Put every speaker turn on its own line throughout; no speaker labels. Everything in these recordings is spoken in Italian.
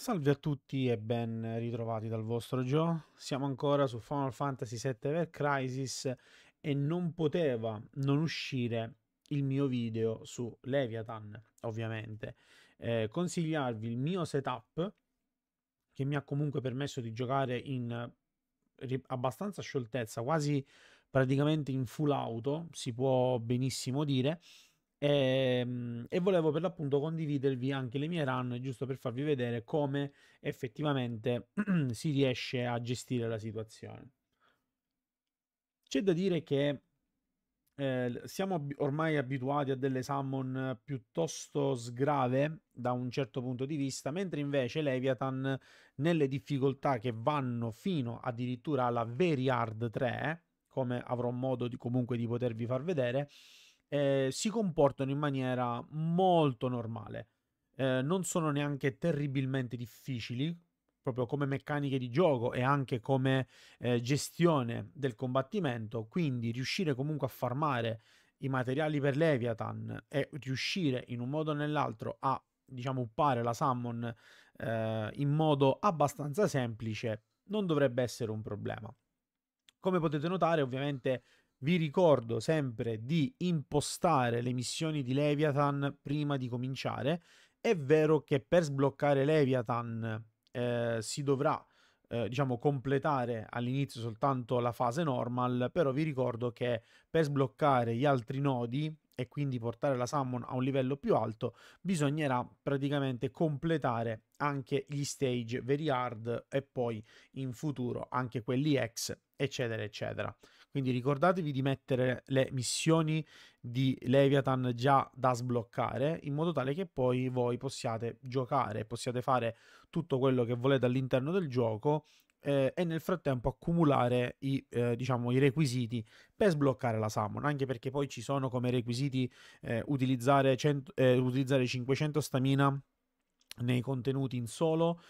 Salve a tutti e ben ritrovati dal vostro Gio. Siamo ancora su Final Fantasy VII Ver Crisis e non poteva non uscire il mio video su Leviathan, ovviamente. Eh, consigliarvi il mio setup che mi ha comunque permesso di giocare in abbastanza scioltezza, quasi praticamente in full auto, si può benissimo dire e, ehm, e, volevo per l'appunto condividervi anche le mie run, giusto per farvi vedere come effettivamente si riesce a gestire la situazione. C'è da dire che eh, siamo ormai abituati a delle summon piuttosto sgrave da un certo punto di vista, mentre invece Leviathan nelle difficoltà che vanno fino addirittura alla Very Hard 3, come avrò modo di, comunque di potervi far vedere, eh, si comportano in maniera molto normale. Eh, non sono neanche terribilmente difficili, proprio come meccaniche di gioco e anche come eh, gestione del combattimento, quindi riuscire comunque a farmare i materiali per Leviathan e riuscire in un modo o nell'altro a diciamo uppare la summon eh, in modo abbastanza semplice non dovrebbe essere un problema. Come potete notare, ovviamente vi ricordo sempre di impostare le missioni di Leviathan prima di cominciare. È vero che per sbloccare Leviathan eh, si dovrà eh, diciamo completare all'inizio soltanto la fase normal, però vi ricordo che per sbloccare gli altri nodi e quindi portare la summon a un livello più alto, bisognerà praticamente completare anche gli stage very hard e poi in futuro anche quelli ex, eccetera, eccetera. Quindi ricordatevi di mettere le missioni di Leviathan già da sbloccare in modo tale che poi voi possiate giocare, possiate fare tutto quello che volete all'interno del gioco eh, e nel frattempo accumulare i, eh, diciamo, i, requisiti per sbloccare la summon, anche perché poi ci sono come requisiti eh, utilizzare, cento, eh, utilizzare 500 stamina nei contenuti in solo,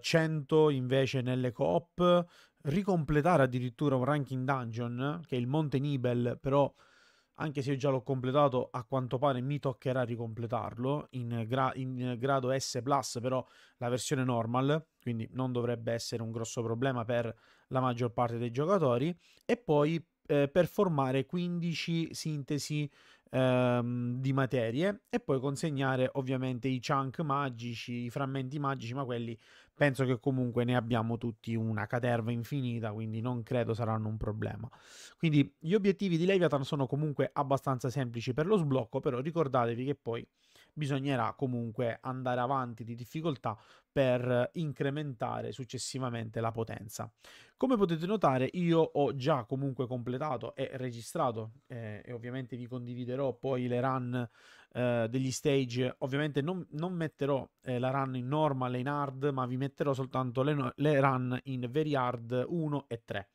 100 eh, invece nelle coop, ricompletare addirittura un ranking dungeon, che è il Monte Nibel, però anche se io già l'ho completato, a quanto pare mi toccherà ricompletarlo in, gra- in grado S, però la versione normal, quindi non dovrebbe essere un grosso problema per la maggior parte dei giocatori. E poi eh, per 15 sintesi ehm, di materie e poi consegnare ovviamente i chunk magici, i frammenti magici, ma quelli penso che comunque ne abbiamo tutti una caterva infinita, quindi non credo saranno un problema. Quindi gli obiettivi di Leviathan sono comunque abbastanza semplici per lo sblocco, però ricordatevi che poi bisognerà comunque andare avanti di difficoltà per incrementare successivamente la potenza. Come potete notare io ho già comunque completato e registrato eh, e ovviamente vi condividerò poi le run eh, degli stage, ovviamente non, non metterò eh, la run in normal e in hard ma vi metterò soltanto le, le run in very hard 1 e 3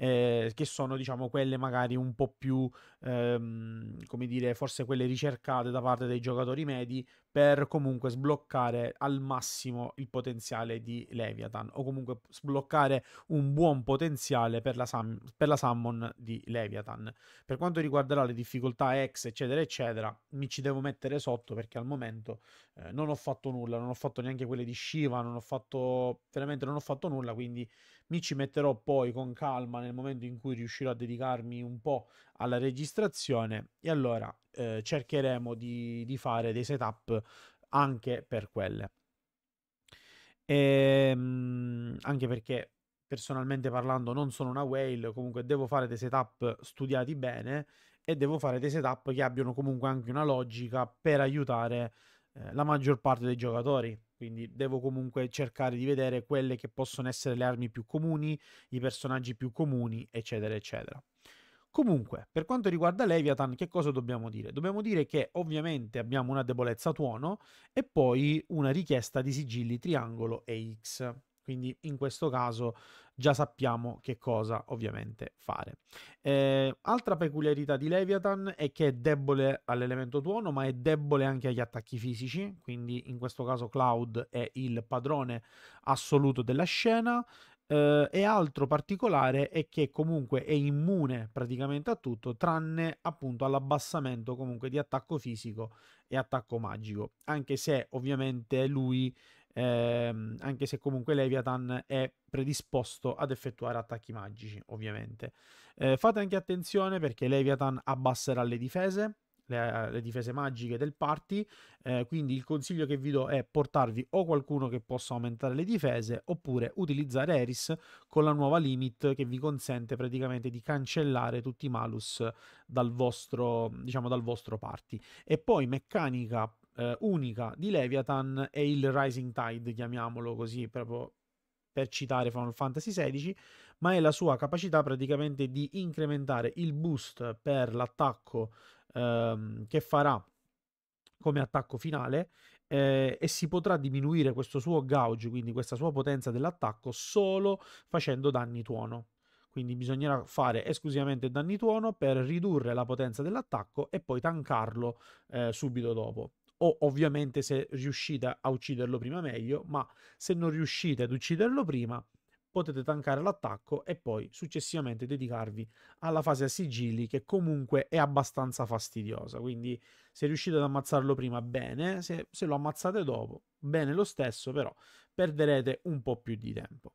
eh, che sono diciamo quelle magari un po' più, ehm, come dire, forse quelle ricercate da parte dei giocatori medi per comunque sbloccare al massimo il potenziale di Leviathan o comunque sbloccare un buon potenziale per la, sam- per la summon di Leviathan. Per quanto riguarderà le difficoltà X, eccetera, eccetera, mi ci devo mettere sotto perché al momento eh, non ho fatto nulla, non ho fatto neanche quelle di Shiva, non ho fatto veramente non ho fatto nulla, quindi mi ci metterò poi con calma nel momento in cui riuscirò a dedicarmi un po' alla registrazione e allora eh, cercheremo di, di fare dei setup anche per quelle. E, ehm, anche perché personalmente parlando non sono una whale, comunque devo fare dei setup studiati bene e devo fare dei setup che abbiano comunque anche una logica per aiutare eh, la maggior parte dei giocatori. Quindi devo comunque cercare di vedere quelle che possono essere le armi più comuni, i personaggi più comuni, eccetera, eccetera. Comunque, per quanto riguarda Leviathan, che cosa dobbiamo dire? Dobbiamo dire che ovviamente abbiamo una debolezza tuono e poi una richiesta di sigilli triangolo e X. Quindi in questo caso già sappiamo che cosa ovviamente fare. Eh, altra peculiarità di Leviathan è che è debole all'elemento tuono, ma è debole anche agli attacchi fisici, quindi in questo caso Cloud è il padrone assoluto della scena. Eh, e altro particolare è che comunque è immune praticamente a tutto, tranne appunto all'abbassamento comunque di attacco fisico e attacco magico, anche se ovviamente lui ehm, anche se comunque Leviathan è predisposto ad effettuare attacchi magici, ovviamente. Eh, fate anche attenzione perché Leviathan abbasserà le difese, le, eh, le, difese magiche del party. Eh, quindi il consiglio che vi do è portarvi o qualcuno che possa aumentare le difese oppure utilizzare Eris con la nuova limit che vi consente praticamente di cancellare tutti i malus dal vostro, diciamo, dal vostro party. E poi meccanica eh, unica di Leviathan è il Rising Tide, chiamiamolo così, proprio per citare Final Fantasy XVI, ma è la sua capacità praticamente di incrementare il boost per l'attacco ehm, che farà come attacco finale eh, e si potrà diminuire questo suo gauge, quindi questa sua potenza dell'attacco, solo facendo danni tuono. Quindi bisognerà fare esclusivamente danni tuono per ridurre la potenza dell'attacco e poi tankarlo eh, subito dopo o ovviamente se riuscite a ucciderlo prima meglio, ma se non riuscite ad ucciderlo prima potete tankare l'attacco e poi successivamente dedicarvi alla fase a sigilli che comunque è abbastanza fastidiosa, quindi se riuscite ad ammazzarlo prima bene, se, se lo ammazzate dopo bene lo stesso, però perderete un po' più di tempo.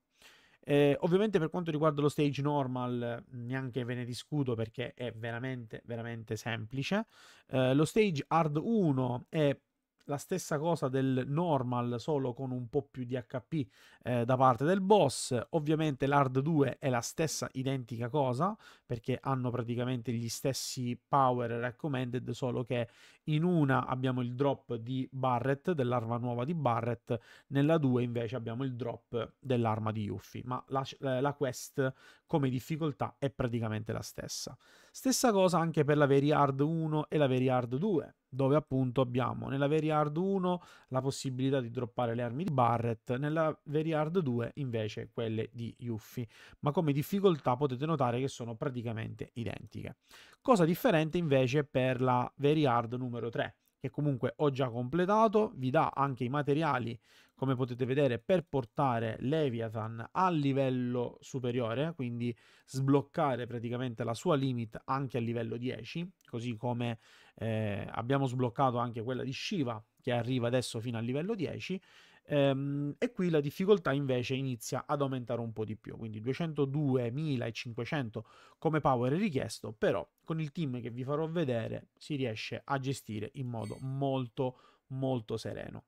Eh, ovviamente per quanto riguarda lo stage normal neanche ve ne discuto perché è veramente veramente semplice. Eh, lo stage hard 1 è la stessa cosa del normal solo con un po' più di HP eh, da parte del boss ovviamente l'hard 2 è la stessa identica cosa perché hanno praticamente gli stessi power recommended solo che in una abbiamo il drop di Barret dell'arma nuova di Barret nella 2 invece abbiamo il drop dell'arma di Yuffie ma la, la quest come difficoltà è praticamente la stessa. Stessa cosa anche per la Very Hard 1 e la Very Hard 2, dove appunto abbiamo nella Very Hard 1 la possibilità di droppare le armi di Barrett, nella Very Hard 2 invece quelle di Yuffie, ma come difficoltà potete notare che sono praticamente identiche. Cosa differente invece per la Very Hard numero 3, che comunque ho già completato, vi dà anche i materiali come potete vedere, per portare Leviathan al livello superiore, quindi sbloccare praticamente la sua limit anche a livello 10, così come eh, abbiamo sbloccato anche quella di Shiva, che arriva adesso fino al livello 10, ehm, e qui la difficoltà invece inizia ad aumentare un po' di più, quindi 202.500 come power richiesto, però con il team che vi farò vedere si riesce a gestire in modo molto molto sereno.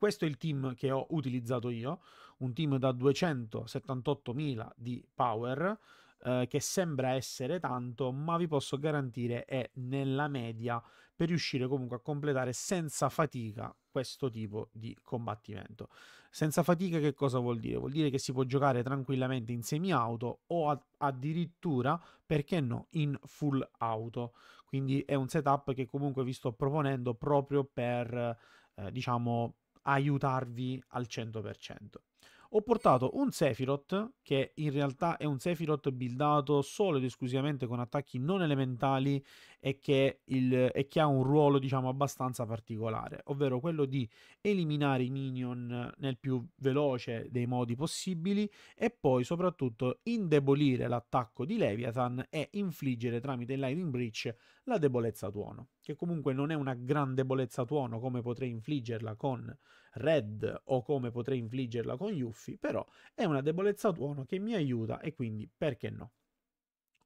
Questo è il team che ho utilizzato io, un team da 278.000 di power, eh, che sembra essere tanto, ma vi posso garantire è nella media per riuscire comunque a completare senza fatica questo tipo di combattimento. Senza fatica che cosa vuol dire? Vuol dire che si può giocare tranquillamente in semi-auto o a- addirittura, perché no, in full auto. Quindi è un setup che comunque vi sto proponendo proprio per, eh, diciamo, aiutarvi al 100%. Ho portato un Sephiroth, che in realtà è un Sephiroth buildato solo ed esclusivamente con attacchi non elementali e che, il, e che ha un ruolo diciamo abbastanza particolare, ovvero quello di eliminare i minion nel più veloce dei modi possibili e poi soprattutto indebolire l'attacco di Leviathan e infliggere tramite il Lightning Breach la debolezza tuono, che comunque non è una gran debolezza tuono come potrei infliggerla con Red o come potrei infliggerla con Yuffie, però è una debolezza tuono che mi aiuta e quindi perché no?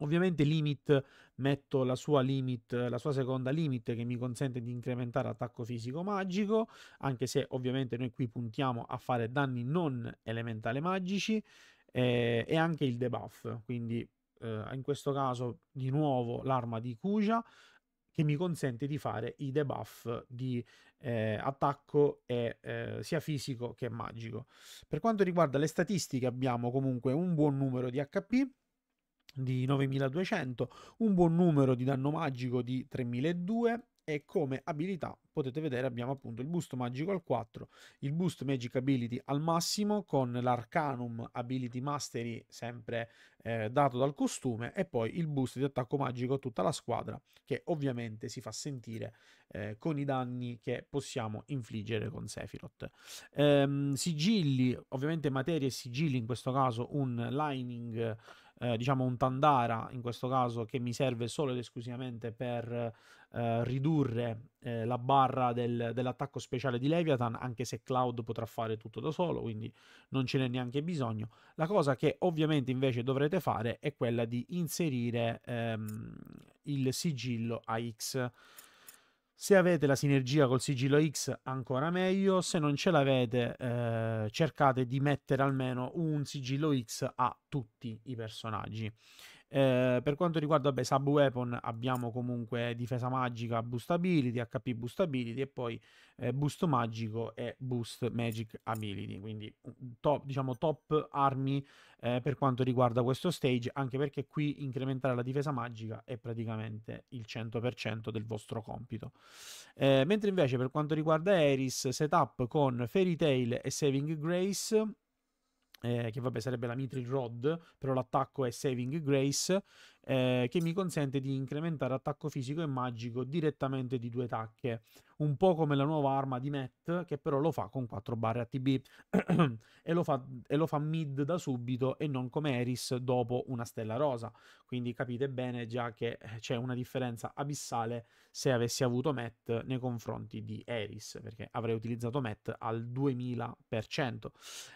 Ovviamente Limit metto la sua limit, la sua seconda limit che mi consente di incrementare attacco fisico magico, anche se ovviamente noi qui puntiamo a fare danni non elementali magici eh, e anche il debuff, quindi eh, in questo caso di nuovo l'arma di Kuja che mi consente di fare i debuff di eh, attacco e, eh, sia fisico che magico. Per quanto riguarda le statistiche abbiamo comunque un buon numero di HP, di 9200, un buon numero di danno magico di 3200 e come abilità potete vedere abbiamo appunto il boost magico al 4, il boost magic ability al massimo con l'arcanum ability mastery sempre eh, dato dal costume e poi il boost di attacco magico a tutta la squadra che ovviamente si fa sentire eh, con i danni che possiamo infliggere con Sephiroth. Ehm, sigilli, ovviamente materie e sigilli in questo caso un lining eh, diciamo un Tandara in questo caso che mi serve solo ed esclusivamente per eh, ridurre eh, la barra del, dell'attacco speciale di Leviathan, anche se Cloud potrà fare tutto da solo, quindi non ce n'è neanche bisogno. La cosa che ovviamente invece dovrete fare è quella di inserire ehm, il sigillo AX se avete la sinergia col sigillo X ancora meglio, se non ce l'avete eh, cercate di mettere almeno un sigillo X a tutti i personaggi. Eh, per quanto riguarda vabbè, sub weapon, abbiamo comunque difesa magica, boost ability, HP boost ability e poi eh, boost magico e boost magic ability. Quindi top, diciamo top armi eh, per quanto riguarda questo stage, anche perché qui incrementare la difesa magica è praticamente il 100% del vostro compito. Eh, mentre invece per quanto riguarda Eris, setup con Fairy Tail e Saving Grace eh, che vabbè sarebbe la Mithril Rod, però l'attacco è Saving Grace, eh, che mi consente di incrementare attacco fisico e magico direttamente di due tacche, un po' come la nuova arma di Matt che però lo fa con 4 barre ATB e, lo fa, e lo fa mid da subito e non come Eris dopo una stella rosa, quindi capite bene già che eh, c'è una differenza abissale se avessi avuto Matt nei confronti di Eris, perché avrei utilizzato Matt al 2000%,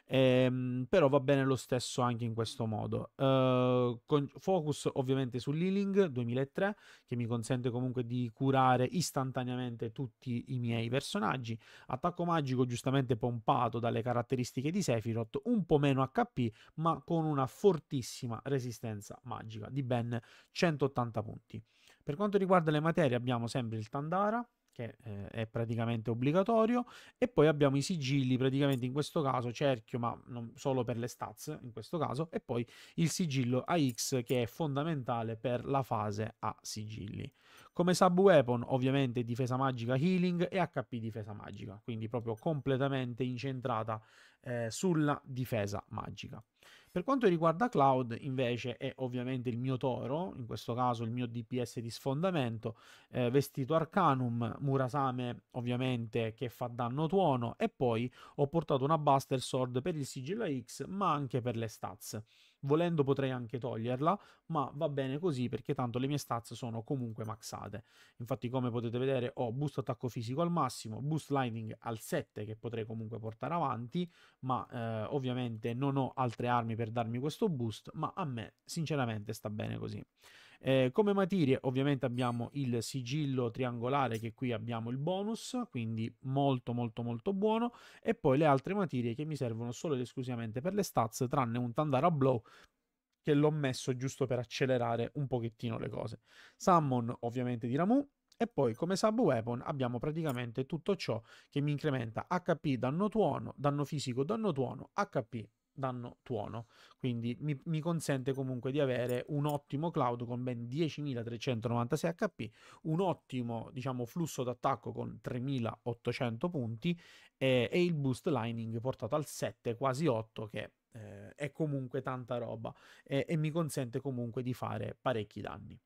ehm, però va bene lo stesso anche in questo modo. Uh, con, focus ovviamente velocemente sull'Ealing 2003 che mi consente comunque di curare istantaneamente tutti i miei personaggi. Attacco magico giustamente pompato dalle caratteristiche di Sephiroth, un po' meno HP ma con una fortissima resistenza magica di ben 180 punti. Per quanto riguarda le materie abbiamo sempre il Tandara, che eh, è praticamente obbligatorio e poi abbiamo i sigilli praticamente in questo caso cerchio ma non solo per le stats in questo caso e poi il sigillo AX che è fondamentale per la fase a sigilli come sub weapon ovviamente difesa magica healing e HP difesa magica quindi proprio completamente incentrata eh, sulla difesa magica per quanto riguarda cloud, invece, è ovviamente il mio toro, in questo caso il mio DPS di sfondamento, eh, vestito Arcanum, Murasame ovviamente che fa danno tuono e poi ho portato una Buster Sword per il sigillo X ma anche per le stats. Volendo potrei anche toglierla, ma va bene così perché tanto le mie stats sono comunque maxate. Infatti come potete vedere ho boost attacco fisico al massimo, boost lightning al 7 che potrei comunque portare avanti, ma eh, ovviamente non ho altre armi per darmi questo boost, ma a me sinceramente sta bene così. Eh, come materie ovviamente abbiamo il sigillo triangolare che qui abbiamo il bonus, quindi molto molto molto buono, e poi le altre materie che mi servono solo ed esclusivamente per le stats, tranne un Tandara Blow che l'ho messo giusto per accelerare un pochettino le cose. Summon ovviamente di Ramu, e poi come sub weapon abbiamo praticamente tutto ciò che mi incrementa HP, danno tuono, danno fisico, danno tuono, HP danno tuono. Quindi mi, mi, consente comunque di avere un ottimo cloud con ben 10.396 HP, un ottimo diciamo, flusso d'attacco con 3.800 punti e, e il boost lining portato al 7, quasi 8, che eh, è comunque tanta roba e, e mi consente comunque di fare parecchi danni.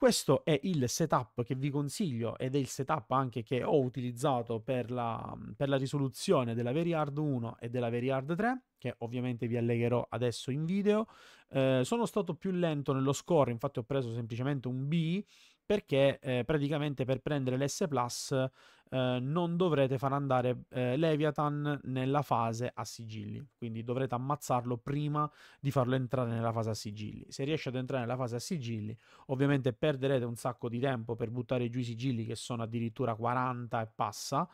Questo è il setup che vi consiglio ed è il setup anche che ho utilizzato per la, mhmm, per la risoluzione della Very Hard 1 e della Very Hard 3 che ovviamente vi allegherò adesso in video. Eh, sono stato più lento nello score, infatti ho preso semplicemente un B perché eh, praticamente per prendere l'S Plus eh, non dovrete far andare eh, Leviathan nella fase a sigilli, quindi dovrete ammazzarlo prima di farlo entrare nella fase a sigilli. Se riesce ad entrare nella fase a sigilli, ovviamente perderete un sacco di tempo per buttare giù i sigilli che sono addirittura 40 e passa.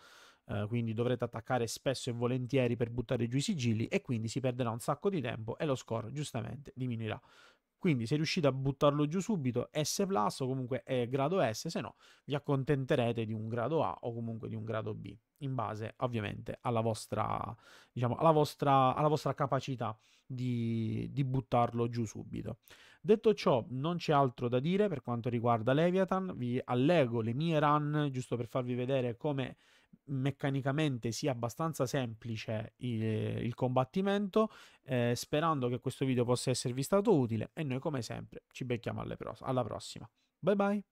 Uh, quindi dovrete attaccare spesso e volentieri per buttare giù i sigilli e quindi si perderà un sacco di tempo e lo score giustamente diminuirà. Quindi se riuscite a buttarlo giù subito S plus o comunque è grado S, se no vi accontenterete di un grado A o comunque di un grado B, in base ovviamente alla vostra, diciamo, alla vostra, alla vostra capacità di, di buttarlo giù subito. Detto ciò, non c'è altro da dire per quanto riguarda Leviathan, vi allego le mie run giusto per farvi vedere come meccanicamente sia abbastanza semplice il, il combattimento, eh, sperando che questo video possa esservi stato utile e noi come sempre ci becchiamo alla prossima. Bye bye!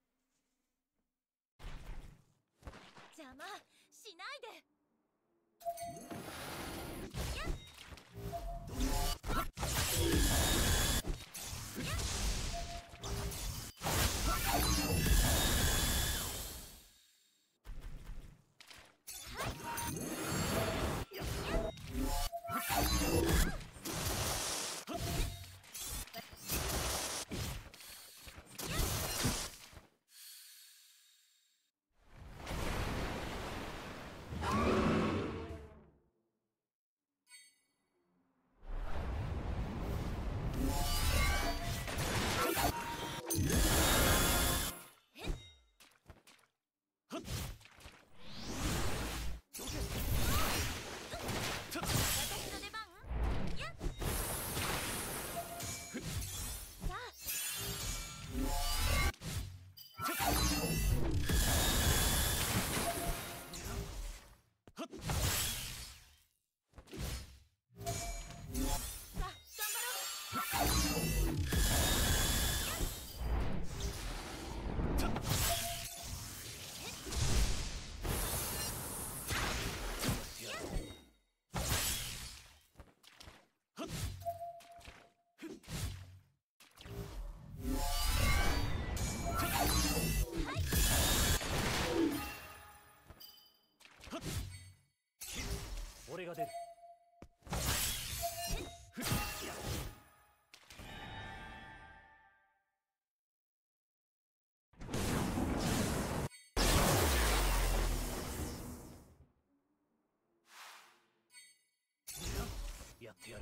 Theory.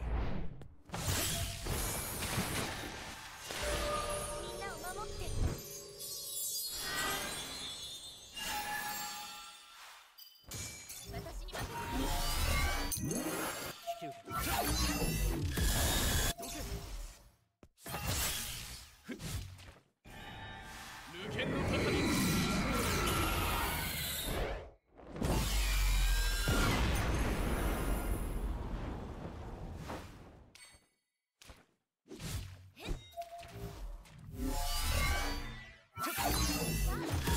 Yeah.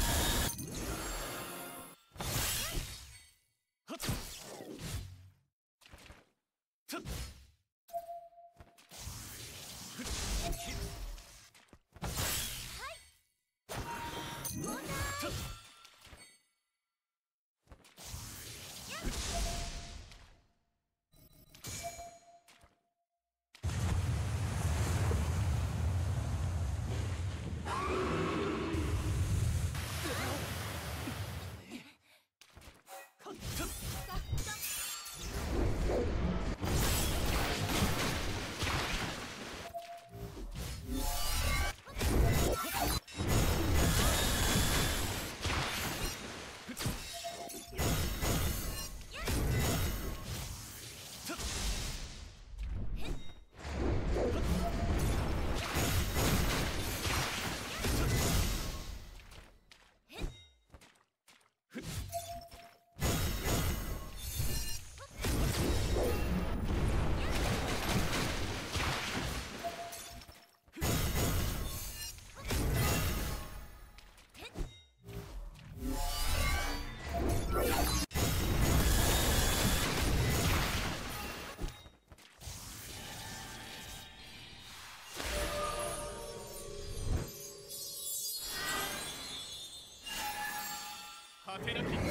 Fehler kriegt.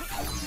Let's go.